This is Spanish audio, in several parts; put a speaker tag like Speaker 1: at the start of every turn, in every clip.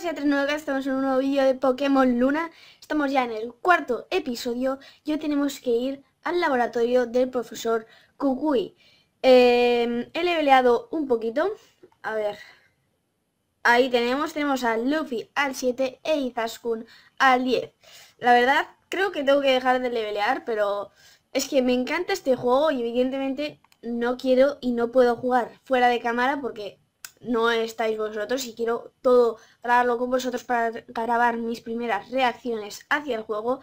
Speaker 1: tres 39 estamos en un nuevo vídeo de Pokémon Luna. Estamos ya en el cuarto episodio y hoy tenemos que ir al laboratorio del profesor Kukui. Em, he leveleado un poquito. A ver. Ahí tenemos, tenemos a Luffy al 7 e Izaskun al 10. La verdad, creo que tengo que dejar de levelear, pero es que me encanta este juego y evidentemente no quiero y no puedo jugar fuera de cámara porque no estáis vosotros y quiero todo grabarlo con vosotros para grabar mis primeras reacciones hacia el juego.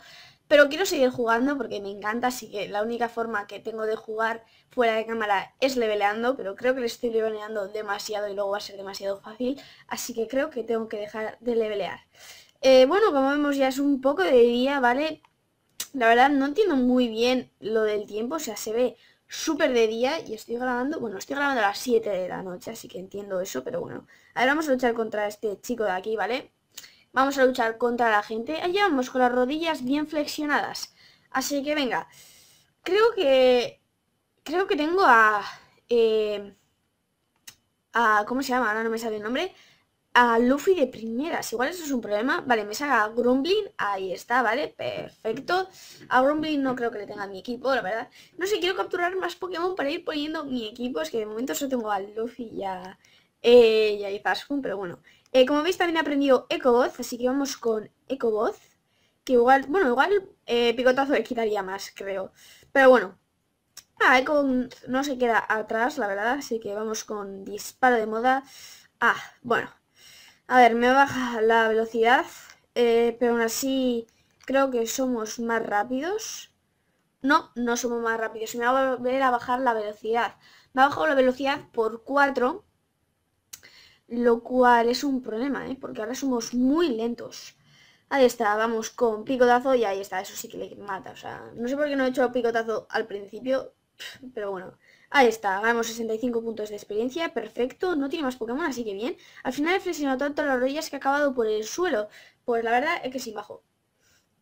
Speaker 1: Pero quiero seguir jugando porque me encanta, así que la única forma que tengo de jugar fuera de cámara es leveleando, pero creo que le estoy leveleando demasiado y luego va a ser demasiado fácil, así que creo que tengo que dejar de levelear. Eh, bueno, como vemos ya es un poco de día, ¿vale? La verdad no entiendo muy bien lo del tiempo, o sea, se ve súper de día y estoy grabando, bueno, estoy grabando a las 7 de la noche, así que entiendo eso, pero bueno. A ver, vamos a luchar contra este chico de aquí, ¿vale? Vamos a luchar contra la gente. Allá vamos con las rodillas bien flexionadas. Así que venga. Creo que... Creo que tengo a... Eh, a ¿Cómo se llama? Ahora no me sale el nombre a Luffy de primeras. Igual eso es un problema. Vale, me saca a Grumbling. Ahí está, ¿vale? Perfecto. A Grumbling no creo que le tenga mi equipo, la verdad. No sé, quiero capturar más Pokémon para ir poniendo mi equipo. Es que de momento solo tengo a Luffy y a, eh, y a pero bueno. Eh, como veis también he aprendido voz así que vamos con voz Que igual, bueno, igual eh, Picotazo le quitaría más, creo. Pero bueno. Ah, no se queda atrás, la verdad. Así que vamos con Disparo de Moda. Ah, bueno, a ver, me baja la velocidad, eh, pero aún así creo que somos más rápidos. No, no somos más rápidos. Me va a volver a bajar la velocidad. Me ha bajado la velocidad por 4, lo cual es un problema, ¿eh? porque ahora somos muy lentos. Ahí está, vamos con picotazo y ahí está, eso sí que le mata. O sea, no sé por qué no he hecho picotazo al principio, pero bueno. Ahí está, ganamos 65 puntos de experiencia, perfecto, no tiene más Pokémon, así que bien. Al final he flexionado tanto las rodillas que ha acabado por el suelo, pues la verdad es que sí bajo.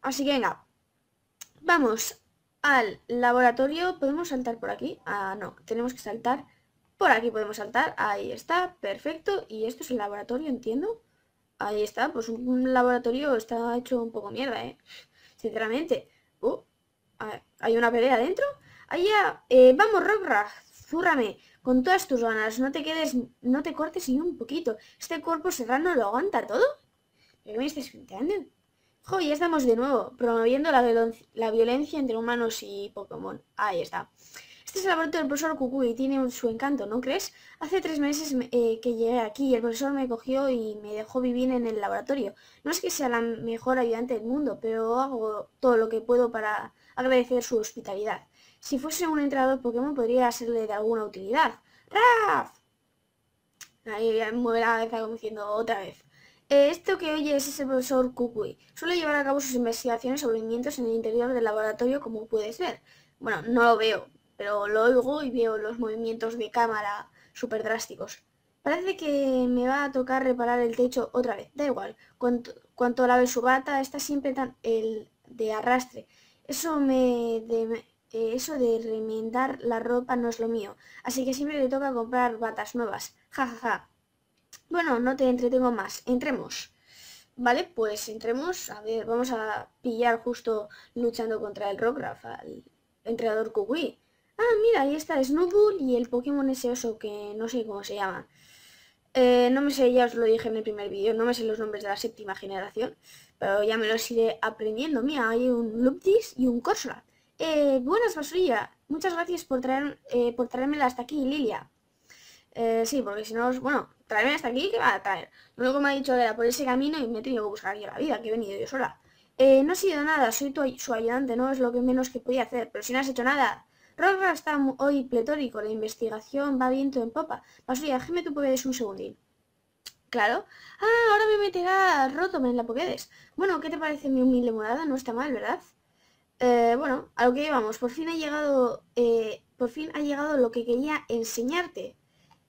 Speaker 1: Así que venga, vamos al laboratorio, ¿podemos saltar por aquí? Ah, no, tenemos que saltar, por aquí podemos saltar, ahí está, perfecto, y esto es el laboratorio, entiendo. Ahí está, pues un laboratorio está hecho un poco mierda, ¿eh? Sinceramente. Uh, hay una pelea adentro, Allá, eh, vamos, Robra, zúrrame, con todas tus ganas, no te quedes, no te cortes ni un poquito. Este cuerpo serrano lo aguanta todo. ¿Pero qué me estás entendiendo? Jo, ya estamos de nuevo, promoviendo la, la violencia entre humanos y Pokémon. Ahí está. Este es el laboratorio del profesor Kukui y tiene su encanto, ¿no crees? Hace tres meses eh, que llegué aquí y el profesor me cogió y me dejó vivir en el laboratorio. No es que sea la mejor ayudante del mundo, pero hago todo lo que puedo para agradecer su hospitalidad. Si fuese un entrenador Pokémon podría serle de alguna utilidad. ¡Raf! Ahí mueve la cabeza como diciendo otra vez. Eh, esto que oyes es el profesor Kukui. Suele llevar a cabo sus investigaciones sobre movimientos en el interior del laboratorio como puedes ver. Bueno, no lo veo, pero lo oigo y veo los movimientos de cámara súper drásticos. Parece que me va a tocar reparar el techo otra vez, da igual. Cuanto, cuanto lave su bata, está siempre tan el de arrastre. Eso me, de, eh, eso de remendar la ropa no es lo mío, así que siempre le toca comprar batas nuevas. Ja, ja, ja. Bueno, no te entretengo más, entremos. Vale, pues entremos, a ver, vamos a pillar justo luchando contra el Rograf, al entrenador Kugui. Ah, mira, ahí está Snowball y el Pokémon ese oso que no sé cómo se llama. Eh, no me sé, ya os lo dije en el primer vídeo, no me sé los nombres de la séptima generación, pero ya me los iré aprendiendo. Mira, hay un Luptis y un Corsola. Eh, buenas, Basurilla. Muchas gracias por, traer, eh, por traérmela hasta aquí, Lilia. Eh, sí, porque si no, bueno, traerme hasta aquí, ¿qué va a traer? Luego me ha dicho era por ese camino y me he tenido que buscar yo la vida, que he venido yo sola. Eh, no ha sido nada, soy tu, su ayudante, no es lo que menos que podía hacer, pero si no has hecho nada. Rorra está hoy pletórico, la investigación va viento en popa. Basurilla, déjeme tu Pokédex un segundín. Claro. Ah, ahora me meterá Roto en la Pokédex. Bueno, ¿qué te parece mi humilde morada? No está mal, ¿verdad? Eh, bueno, a lo que llevamos, por fin ha llegado, eh, por fin ha llegado lo que quería enseñarte.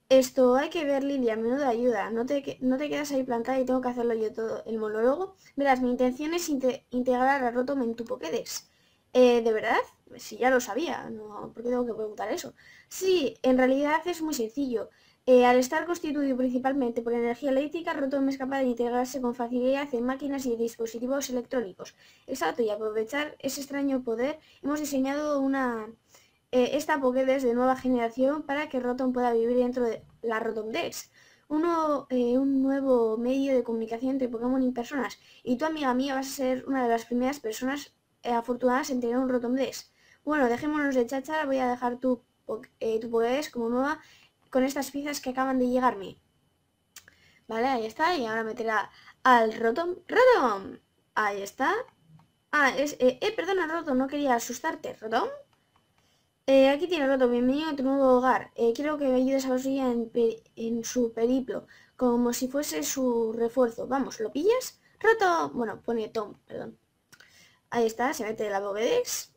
Speaker 1: Esto hay que ver, Lilia, menudo ayuda. No te, quedas ahí plantada y tengo que hacerlo yo todo el monólogo. Verás, mi intención es integrar a Rotom en tu Pokédex. Eh, ¿De verdad? Si ya lo sabía, ¿por qué tengo que preguntar eso? Sí, en realidad es muy sencillo. Eh, al estar constituido principalmente por energía eléctrica, Rotom es capaz de integrarse con facilidad en máquinas y dispositivos electrónicos. Exacto, y aprovechar ese extraño poder, hemos diseñado una eh, esta Pokédex de nueva generación para que Rotom pueda vivir dentro de la Rotom Dex. Uno, eh, un nuevo medio de comunicación entre Pokémon y personas. Y tú, amiga mía, vas a ser una de las primeras personas afortunadas en tener un Rotom Dex. Bueno, dejémonos de chachar, voy a dejar tu, tu Pokédex como nueva con estas piezas que acaban de llegarme. Vale, ahí está. Y ahora meterá al Rotom. ¡Rotom! Ahí está. Ah, es... Eh, eh perdona, Rotom, no quería asustarte. ¿Rotom? Eh, aquí tiene Rotom, bienvenido a tu nuevo hogar. Eh, quiero que me ayudes a en, en su periplo, como si fuese su refuerzo. Vamos, ¿lo pillas? Rotom. Bueno, pone Tom, perdón. Ahí está, se mete la Bobedex.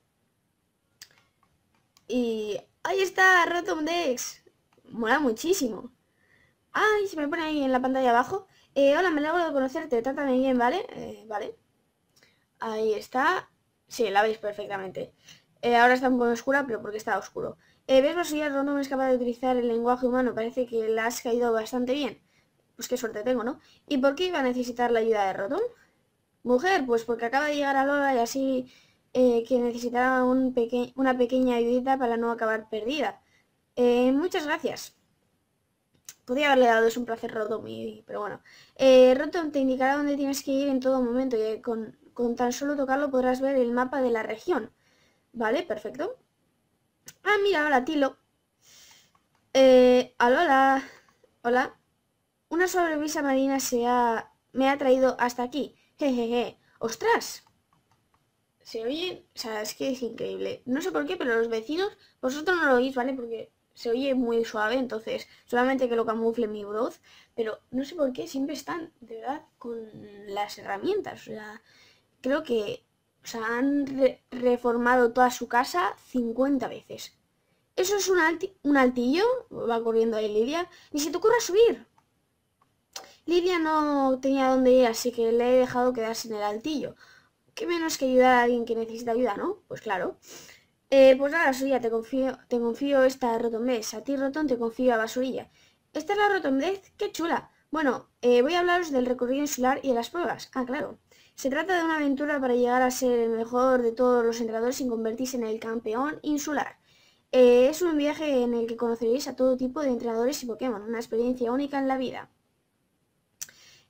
Speaker 1: Y... ¡Ahí está! Rotom Dex mola muchísimo. Ay, se me pone ahí en la pantalla abajo. Eh, hola, me alegro de conocerte, trátame bien, ¿vale? Eh, vale. Ahí está. Sí, la veis perfectamente. Eh, ahora está un poco oscura, pero porque está oscuro. Eh, ¿Ves basillas no es capaz de utilizar el lenguaje humano? Parece que la has caído bastante bien. Pues qué suerte tengo, ¿no? ¿Y por qué iba a necesitar la ayuda de Rotom? Mujer, pues porque acaba de llegar a Lola y así eh, que necesitaba un peque una pequeña ayudita para no acabar perdida. Eh, muchas gracias. Podría haberle dado, es un placer roto, pero bueno. Eh, Rotom te indicará dónde tienes que ir en todo momento y con, tan solo tocarlo podrás ver el mapa de la región. Vale, perfecto. Ah, mira, hola, Tilo. Eh, hola, hola. Una sobrevisa marina se me ha traído hasta aquí. Jejeje. ¡Ostras! ¿Se oye, O sea, es que es increíble. No sé por qué, pero los vecinos, vosotros no lo oís, ¿vale? Porque se oye muy suave, entonces solamente que lo camufle mi voz, pero no sé por qué siempre están, de verdad, con las herramientas. O sea, creo que se han reformado toda su casa 50 veces. Eso es un, altillo, va corriendo ahí Lidia, ni se te ocurra subir. Lidia no tenía dónde ir, así que le he dejado quedarse en el altillo. Qué menos que ayudar a alguien que necesita ayuda, ¿no? Pues claro. Eh, pues nada, te confío, te confío esta rotondez, A ti, Rotón, te confío a Basurilla. Esta es la rotondez? qué chula. Bueno, eh, voy a hablaros del recorrido insular y de las pruebas. Ah, claro. Se trata de una aventura para llegar a ser el mejor de todos los entrenadores y convertirse en el campeón insular. Eh, es un viaje en el que conoceréis a todo tipo de entrenadores y Pokémon, una experiencia única en la vida.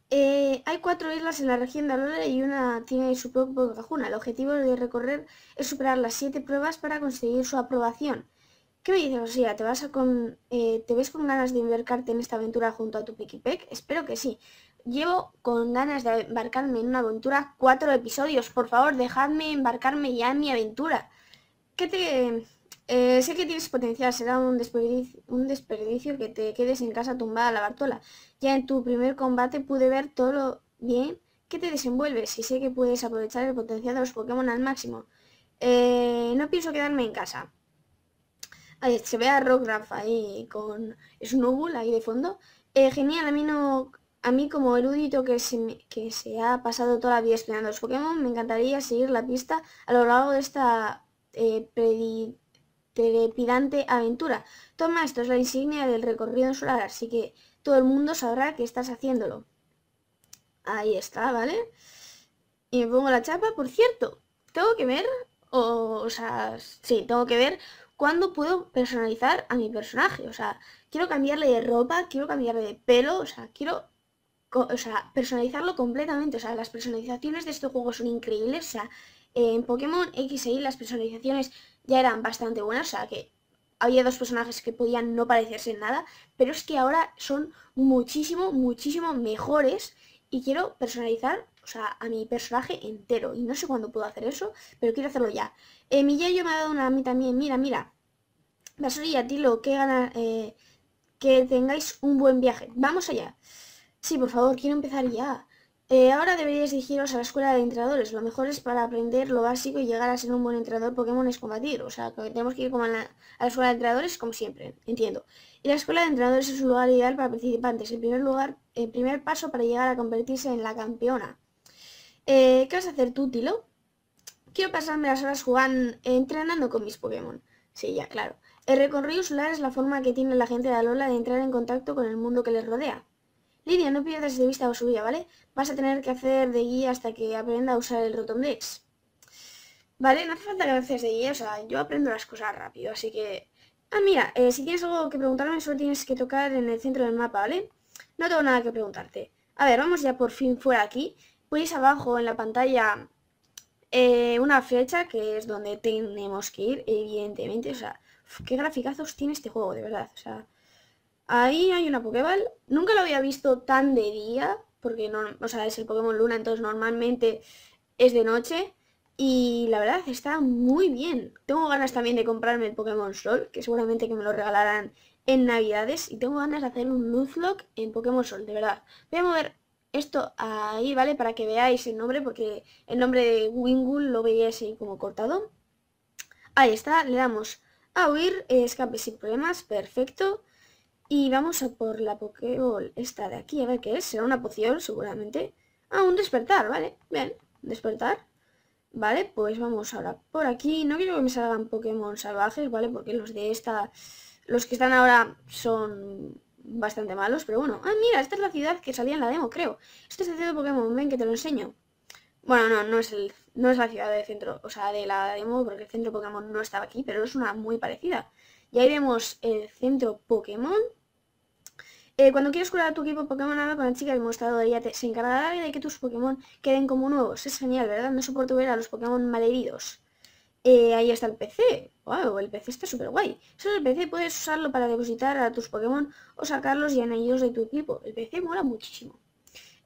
Speaker 1: Eh, hay cuatro islas en la región de Alola y una tiene su propio cajuna. El objetivo de recorrer es superar las siete pruebas para conseguir su aprobación. ¿Qué me dices, Rosía? ¿Te, vas con, eh, ¿Te ves con ganas de embarcarte en esta aventura junto a tu Pikipek? Espero que sí. Llevo con ganas de embarcarme en una aventura cuatro episodios. Por favor, dejadme embarcarme ya en mi aventura. ¿Qué te, eh, sé que tienes potencial, será un desperdicio, que te quedes en casa tumbada a la bartola. Ya en tu primer combate pude ver todo lo bien que te desenvuelves y sé que puedes aprovechar el potencial de los Pokémon al máximo. Eh, no pienso quedarme en casa. se ve a Rafa ahí con Snowball ahí de fondo. Eh, genial, a mí no... A mí como erudito que se, que se ha pasado toda la vida estudiando los Pokémon, me encantaría seguir la pista a lo largo de esta eh, pirante este aventura. Toma, esto es la insignia del recorrido solar, así que todo el mundo sabrá que estás haciéndolo. Ahí está, ¿vale? Y me pongo la chapa, por cierto, tengo que ver, o, sea, sí, tengo que ver cuándo puedo personalizar a mi personaje. O sea, quiero cambiarle de ropa, quiero cambiarle de pelo, o sea, quiero personalizarlo completamente. O sea, las personalizaciones de este juego son increíbles. O sea, en Pokémon X y las personalizaciones ya eran bastante buenas, o sea que había dos personajes que podían no parecerse en nada, pero es que ahora son muchísimo, muchísimo mejores y quiero personalizar, o sea, a mi personaje entero. Y no sé cuándo puedo hacer eso, pero quiero hacerlo ya. Eh, yo me ha dado una a mí también, mira, mira. Basurilla, lo que gana, eh, que tengáis un buen viaje. Vamos allá. Sí, por favor, quiero empezar ya. Eh, ahora deberíais dirigiros a la escuela de entrenadores. Lo mejor es para aprender lo básico y llegar a ser un buen entrenador Pokémon es combatir. O sea, que tenemos que ir como a, la, escuela de entrenadores como siempre, entiendo. Y la escuela de entrenadores es un lugar ideal para participantes. El primer lugar, el primer paso para llegar a convertirse en la campeona. Eh, ¿Qué vas a hacer tú, Tilo? Quiero pasarme las horas jugando, entrenando con mis Pokémon. Sí, ya, claro. El recorrido solar es la forma que tiene la gente de Alola de entrar en contacto con el mundo que les rodea. Lidia, no pierdas de vista o su ¿vale? Vas a tener que hacer de guía hasta que aprenda a usar el Rotom Vale, no hace falta que haces de guía, o sea, yo aprendo las cosas rápido, así que... Ah, mira, eh, si tienes algo que preguntarme, solo tienes que tocar en el centro del mapa, ¿vale? No tengo nada que preguntarte. A ver, vamos ya por fin fuera aquí. Puedes abajo en la pantalla eh, una flecha, que es donde tenemos que ir, evidentemente. O sea, qué graficazos tiene este juego, de verdad. O sea, Ahí hay una Pokéball. Nunca lo había visto tan de día, porque no, o sea, es el Pokémon Luna, entonces normalmente es de noche. Y la verdad está muy bien. Tengo ganas también de comprarme el Pokémon Sol, que seguramente que me lo regalarán en Navidades. Y tengo ganas de hacer un Nuzlocke en Pokémon Sol, de verdad. Voy a mover esto ahí, ¿vale? Para que veáis el nombre, porque el nombre de Wingull lo veíais ahí como cortado. Ahí está, le damos a huir, escape sin problemas, perfecto. Y vamos a por la Pokéball esta de aquí, a ver qué es. Será una poción, seguramente. Ah, un despertar, vale. Bien, despertar. Vale, pues vamos ahora por aquí. No quiero que me salgan Pokémon salvajes, ¿vale? Porque los de esta... Los que están ahora son bastante malos, pero bueno. Ah, mira, esta es la ciudad que salía en la demo, creo. Este es el centro Pokémon, ven que te lo enseño. Bueno, no, no es, el, no es la ciudad de centro, o sea, de la demo, porque el centro Pokémon no estaba aquí, pero es una muy parecida. Y ahí vemos el centro Pokémon, eh, cuando quieres curar a tu equipo Pokémon, habla con la chica del mostrador. Ella te, se encargará de que tus Pokémon queden como nuevos. Es genial, ¿verdad? No soporto ver a los Pokémon malheridos. Eh, ahí está el PC. ¡Wow! El PC está súper guay. Solo el PC puedes usarlo para depositar a tus Pokémon o sacarlos y añadirlos de tu equipo. El PC mola muchísimo.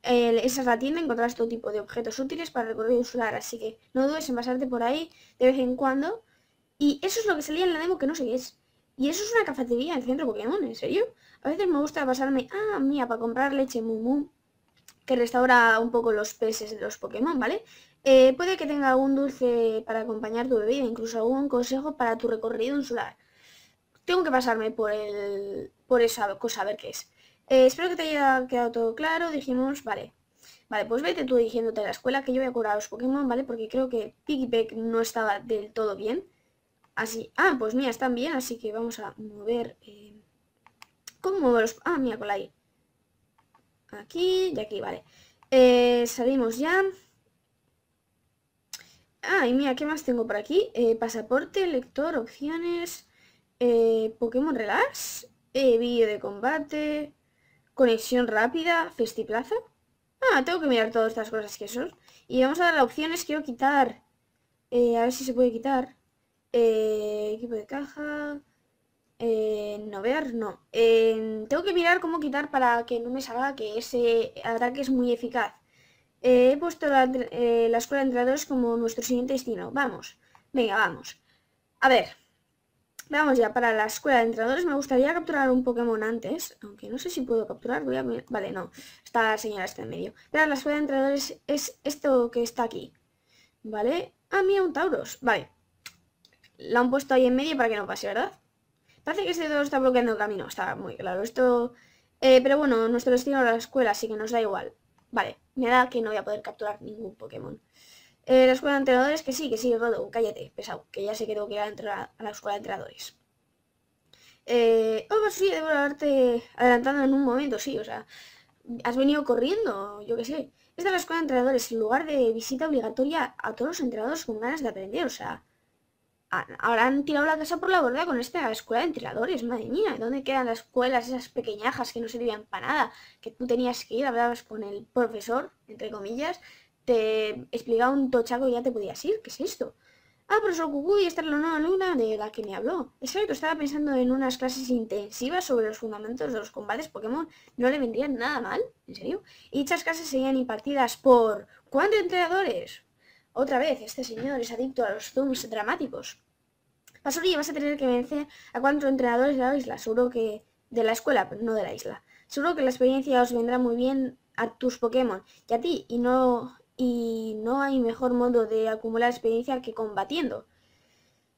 Speaker 1: esa es la tienda, encontrarás todo tipo de objetos útiles para recorrer y usar así que no dudes en pasarte por ahí de vez en cuando. Y eso es lo que salía en la demo que no sé qué es. Y eso es una cafetería el centro Pokémon, ¿en serio? A veces me gusta pasarme, ah, mía, para comprar leche Mumu, que restaura un poco los peces de los Pokémon, ¿vale? Eh, puede que tenga algún dulce para acompañar tu bebida, incluso algún consejo para tu recorrido insular. Tengo que pasarme por, el, por esa cosa, a ver qué es. Eh, espero que te haya quedado todo claro, dijimos, vale. Vale, pues vete tú diciéndote a la escuela que yo voy a curar a los Pokémon, ¿vale? Porque creo que Piggyback no estaba del todo bien. Así, ah, pues mira, están bien, así que vamos a mover... Eh, ¿Cómo muevo los...? Ah, mira, la I Aquí y aquí, vale. Eh, salimos ya. Ah, y mira, ¿qué más tengo por aquí? Eh, pasaporte, lector, opciones, Pokémon Relax, vídeo de combate, conexión rápida, festiplaza. Ah, tengo que mirar todas estas cosas que son. Y vamos a dar las opciones, quiero quitar... a ver si se puede quitar. Eh, equipo de caja. Eh, no ver, no. Eh, tengo que mirar cómo quitar para que no me salga que ese ataque es muy eficaz. he puesto la, escuela de entrenadores como nuestro siguiente destino. Vamos. Venga, vamos. A ver. Vamos ya, para la escuela de entrenadores me gustaría capturar un Pokémon antes, aunque no sé si puedo capturar, voy a... Vale, no, está la señora está en medio. Pero la escuela de entrenadores es esto que está aquí, ¿vale? Ah, mira, un Tauros, vale la han puesto ahí en medio para que no pase, ¿verdad? Parece que este todo está bloqueando el camino, está muy claro. Esto... Eh, pero bueno, nuestro destino es la escuela, así que nos da igual. Vale, me da que no voy a poder capturar ningún Pokémon. Eh, la escuela de entrenadores, que sí, que sí, Rodo, cállate, pesado, que ya sé que tengo que ir a, entrar a la escuela de entrenadores. Eh, oh, pues sí, debo haberte adelantado en un momento, sí, o sea, has venido corriendo, yo qué sé. Esta es la escuela de entrenadores, el lugar de visita obligatoria a todos los entrenadores con ganas de aprender, o sea, ahora han tirado la casa por la borda con esta escuela de entrenadores, madre mía, ¿dónde quedan las escuelas, esas pequeñajas que no servían para nada? Que tú tenías que ir, hablabas con el profesor, entre comillas, te explicaba un tochaco y ya te podías ir, ¿qué es esto? Ah, profesor Cucuy, esta es la nueva luna de la que me habló. Es cierto, estaba pensando en unas clases intensivas sobre los fundamentos de los combates Pokémon. No le vendrían nada mal, en serio. Y dichas clases serían impartidas por... ¿Cuántos entrenadores? Otra vez, este señor es adicto a los zooms dramáticos. y vas a tener que vencer a cuatro entrenadores de la isla, seguro que... de la escuela, no de la isla. Seguro que la experiencia os vendrá muy bien a tus Pokémon y a ti, y no, y no hay mejor modo de acumular experiencia que combatiendo.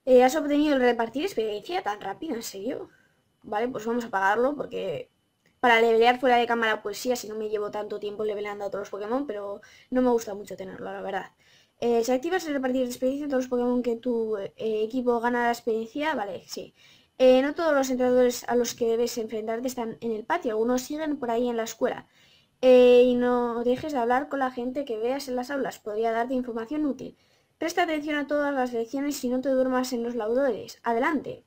Speaker 1: Eh, ¿Has obtenido el repartir experiencia tan rápido? ¿En serio? Vale, pues vamos a pagarlo porque para levelear fuera de cámara pues sí, así no me llevo tanto tiempo levelando a todos los Pokémon, pero no me gusta mucho tenerlo, la verdad. Eh, si activas el repartir experiencia, todos los Pokémon que tu eh, equipo gana la experiencia, vale, sí. Eh, no todos los entrenadores a los que debes enfrentarte están en el patio, algunos siguen por ahí en la escuela. y no dejes de hablar con la gente que veas en las aulas, podría darte información útil. Presta atención a todas las lecciones y no te duermas en los laudores Adelante.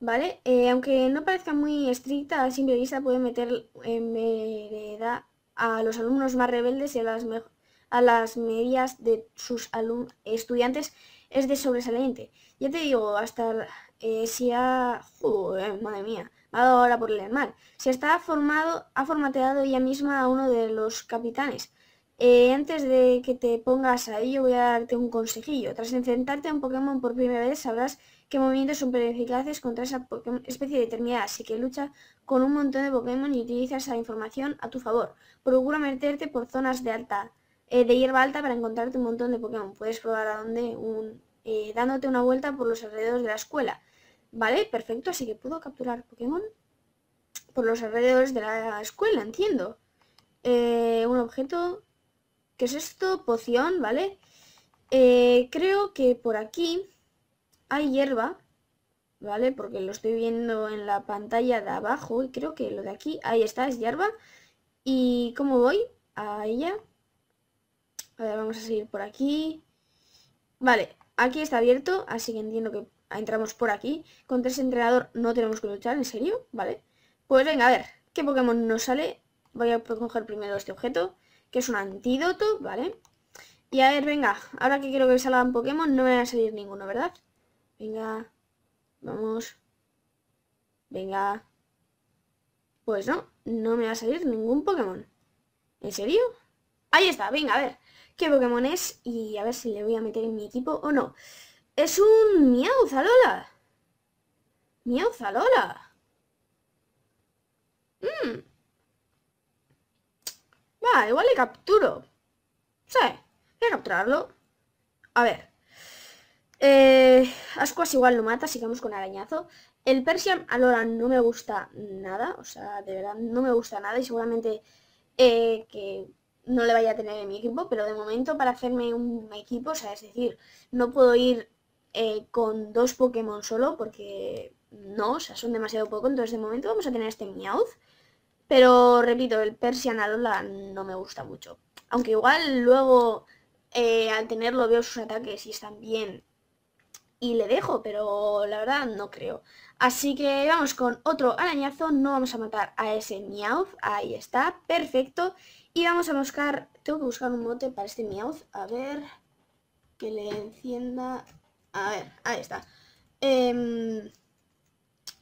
Speaker 1: ¿Vale? aunque no parezca muy estricta, a simple vista puede meter en vereda a los alumnos más rebeldes y a las, mejores a las medias de sus estudiantes es de sobresaliente. Ya te digo, hasta eh, si ha... madre mía, ha dado ahora por el mal. Si está formado, ha formateado ella misma a uno de los capitanes. Eh, antes de que te pongas ahí, yo voy a darte un consejillo. Tras enfrentarte a un Pokémon por primera vez sabrás qué movimientos son eficaces contra esa especie determinada, así que lucha con un montón de Pokémon y utiliza esa información a tu favor. Procura meterte por zonas de alta eh, de hierba alta para encontrarte un montón de Pokémon. Puedes probar a donde un, eh, dándote una vuelta por los alrededores de la escuela. Vale, perfecto, así que puedo capturar Pokémon por los alrededores de la escuela, entiendo. Eh, un objeto, ¿qué es esto? Poción, ¿vale? creo que por aquí hay hierba, ¿vale? Porque lo estoy viendo en la pantalla de abajo y creo que lo de aquí, ahí está, es hierba. ¿Y cómo voy? A ella. A ver, vamos a seguir por aquí. Vale, aquí está abierto, así que entiendo que entramos por aquí. Contra ese entrenador no tenemos que luchar, ¿en serio? Vale. Pues venga, a ver, ¿qué Pokémon nos sale? Voy a coger primero este objeto, que es un antídoto, ¿vale? Y a ver, venga, ahora que quiero que un Pokémon no me va a salir ninguno, ¿verdad? Venga, vamos. Venga. Pues no, no me va a salir ningún Pokémon. ¿En serio? Ahí está, venga, a ver qué Pokémon es y a ver si le voy a meter en mi equipo o no. Es un Miauzalola. Miauzalola. Mmm. Va, igual le capturo. Sí, voy a capturarlo. A ver. Eh, Ascuas igual lo mata, sigamos con arañazo. El Persian Alola no me gusta nada, o sea, de verdad no me gusta nada y seguramente eh, que no le vaya a tener en mi equipo, pero de momento para hacerme un equipo, o sea, es decir, no puedo ir eh, con dos Pokémon solo porque no, o sea, son demasiado poco, entonces de momento vamos a tener este Meowth, pero repito, el Persian Alola no me gusta mucho. Aunque igual luego eh, al tenerlo veo sus ataques y están bien y le dejo, pero la verdad no creo. Así que vamos con otro arañazo, no vamos a matar a ese Meowth, ahí está, perfecto. Y vamos a buscar, tengo que buscar un mote para este Meowth, a ver, que le encienda, a ver, ahí está. Em,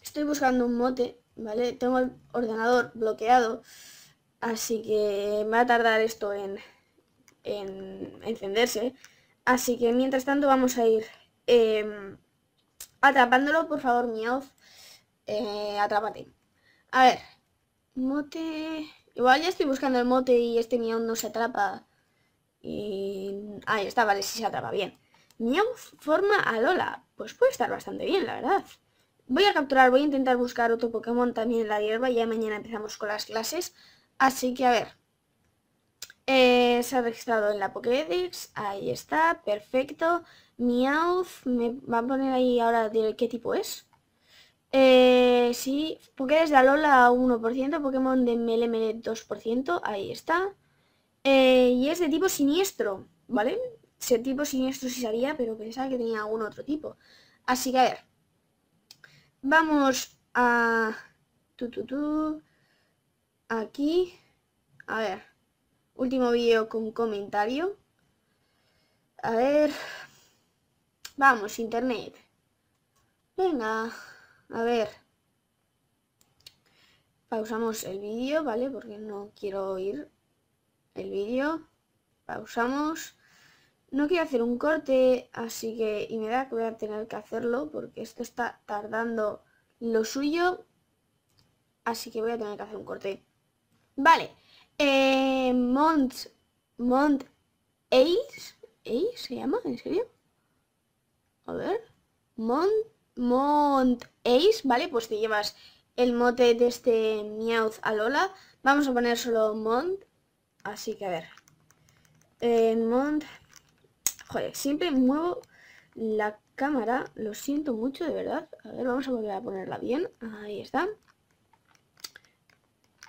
Speaker 1: estoy buscando un mote, ¿vale? Tengo el ordenador bloqueado, así que me va a tardar esto en, encenderse. Así que mientras tanto vamos a ir... Em, Atrapándolo, por favor, miauz eh, atrápate. A ver. Mote... Igual ya estoy buscando el mote y este miau no se atrapa. Y... Ahí está, vale, sí se atrapa, bien. Miau forma a Lola. Pues puede estar bastante bien, la verdad. Voy a capturar, voy a intentar buscar otro Pokémon también en la hierba. Ya mañana empezamos con las clases. Así que, a ver. Eh, se ha registrado en la Pokédex, ahí está, perfecto. Meowth, me va a poner ahí ahora qué tipo es. Eh, sí, Pokédex de Alola 1%, Pokémon de Melemele 2%, ahí está. Eh, y es de tipo siniestro, ¿vale? Ese tipo siniestro sí sabía, pero pensaba que tenía algún otro tipo. Así que a ver. Vamos a... Tu, aquí. A ver. Último vídeo con comentario. A ver... Vamos, internet. Venga, a ver. Pausamos el vídeo, ¿vale? Porque no quiero oír el vídeo. Pausamos. No quiero hacer un corte, así que... Y me da que voy a tener que hacerlo porque esto está tardando lo suyo. Así que voy a tener que hacer un corte. Vale. Eh, Mont, Mont Ace, Ace se llama, ¿en serio? A ver, Mont, Mont Ace, ¿vale? Pues te llevas el mote de este Meowth a Lola. Vamos a poner solo Mont, así que a ver. Eh, Mont, joder, siempre muevo la cámara, lo siento mucho, de verdad. A ver, vamos a volver a ponerla bien, ahí está.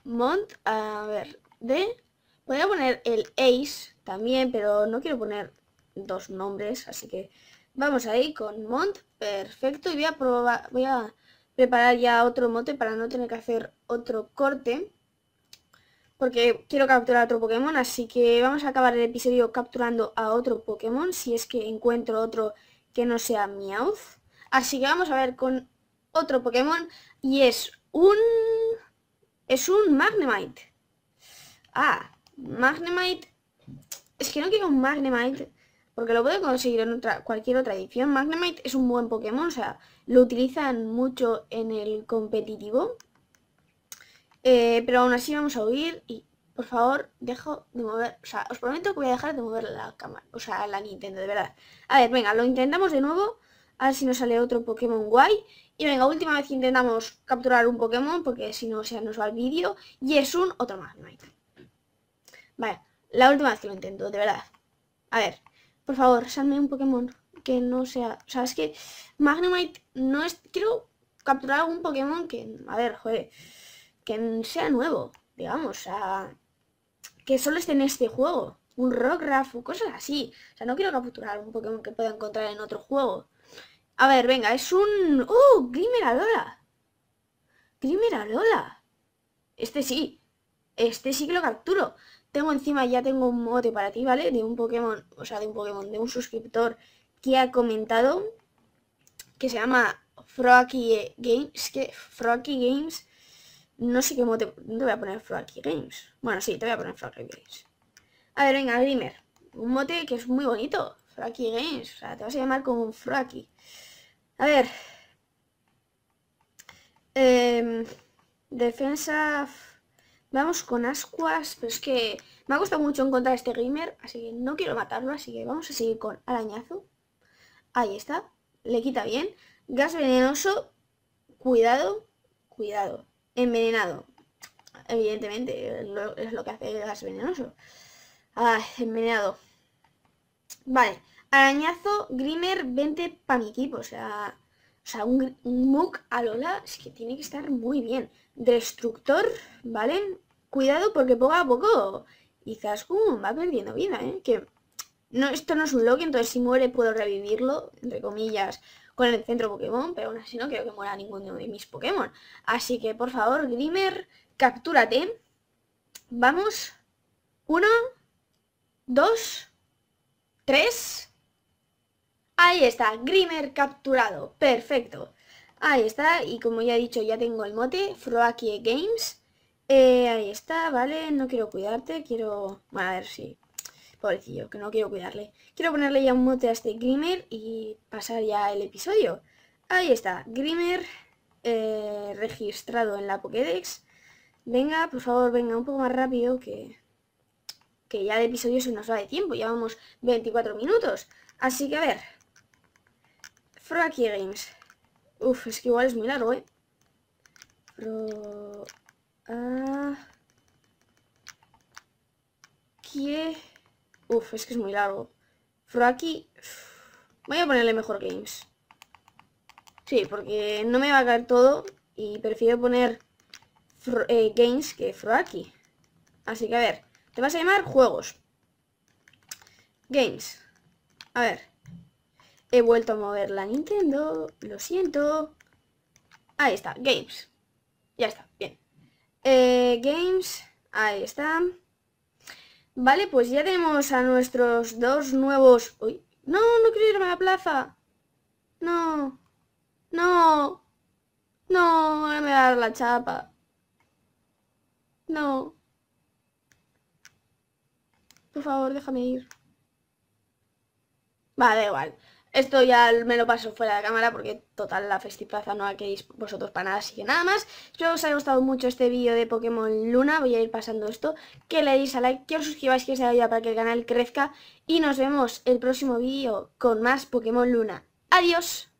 Speaker 1: Mont, a ver, de... a poner el ace también, pero no quiero poner dos nombres, así que vamos ahí con mont, perfecto. Y voy a, probar, voy a preparar ya otro mote para no tener que hacer otro corte, porque quiero capturar otro Pokémon, así que vamos a acabar el episodio capturando a otro Pokémon, si es que encuentro otro que no sea Meowth. Así que vamos a ver con otro Pokémon y es un... es un Magnemite. Ah, Magnemite. Es que no quiero un Magnemite. Porque lo puedo conseguir en otra, cualquier otra edición. Magnemite es un buen Pokémon. O sea, lo utilizan mucho en el competitivo. Eh, pero aún así vamos a huir. Y por favor, dejo de mover. O sea, os prometo que voy a dejar de mover la cámara. O sea, la Nintendo, de verdad. A ver, venga, lo intentamos de nuevo. A ver si nos sale otro Pokémon guay. Y venga, última vez intentamos capturar un Pokémon. Porque si no, se nos va el vídeo. Y es un otro Magnemite. Vale, la última vez que lo intento, de verdad. A ver, por favor, salme un Pokémon que no sea... O sea, es que Magnemite no es... Quiero capturar algún Pokémon que... A ver, joder. Que sea nuevo, digamos. O sea, que solo esté en este juego. Un Rockruff o cosas así. O sea, no quiero capturar un Pokémon que pueda encontrar en otro juego. A ver, venga, es un... ¡Oh! Grimeralola. Grimeralola. Este sí. Este sí que lo capturo. Tengo encima, ya tengo un mote para ti, ¿vale? De un Pokémon, o sea, de un Pokémon, de un suscriptor que ha comentado, que se llama Froakie Games, que Froakie Games, no sé qué mote, no te voy a poner Froakie Games. Bueno, sí, te voy a poner Froakie Games. A ver, venga, Grimer, un mote que es muy bonito, Froakie Games, o sea, te vas a llamar como un Froakie. A ver, em, defensa Vamos con ascuas, pero es que me ha costado mucho encontrar este Grimer, así que no quiero matarlo, así que vamos a seguir con arañazo. Ahí está, le quita bien. Gas venenoso, cuidado, cuidado. Envenenado, evidentemente es lo que hace el gas venenoso. Ah, envenenado. Vale, arañazo, Grimer, 20 para mi equipo, o sea... O sea, un, Muk a Lola es que tiene que estar muy bien. Destructor, ¿vale? cuidado porque poco a poco quizás, va perdiendo vida, ¿eh? Que no, esto no es un log, entonces si muere puedo revivirlo, entre comillas, con el centro Pokémon, pero aún así no creo que muera ninguno de mis Pokémon. Así que, por favor, Grimer, captúrate. Vamos. Uno, dos, tres. Ahí está, Grimer capturado. Perfecto. Ahí está, y como ya he dicho, ya tengo el mote, Froakie Games. Eh, ahí está, vale, no quiero cuidarte, quiero... Bueno, a ver si... Pobrecillo, que no quiero cuidarle. Quiero ponerle ya un mote a este Grimer y pasar ya el episodio. Ahí está, Grimer eh, registrado en la Pokédex. Venga, por favor, venga un poco más rápido que... Que ya el episodio se nos va de tiempo, Ya vamos 24 minutos. Así que a ver... Froakie Games. Uf, es que igual es muy largo, ¿eh? Ah. ¿Qué? Uf, es que es muy largo. Froaki... Voy a ponerle mejor games. Sí, porque no me va a caer todo y prefiero poner eh, games que Froaki. Así que a ver, te vas a llamar juegos. Games. A ver. He vuelto a mover la Nintendo. Lo siento. Ahí está, games. Ya está, bien eh, games, ahí está. Vale, pues ya tenemos a nuestros dos nuevos... Uy, no, no quiero irme a la plaza. No, no, no, me va a dar la chapa. No. Por favor, déjame ir. Vale, igual. Esto ya me lo paso fuera de cámara porque total la festiplaza no la queréis vosotros para nada, así que nada más. Espero que os haya gustado mucho este vídeo de Pokémon Luna, voy a ir pasando esto. Que le deis a like, que os suscribáis, que os ayuda para que el canal crezca. Y nos vemos el próximo vídeo con más Pokémon Luna. ¡Adiós!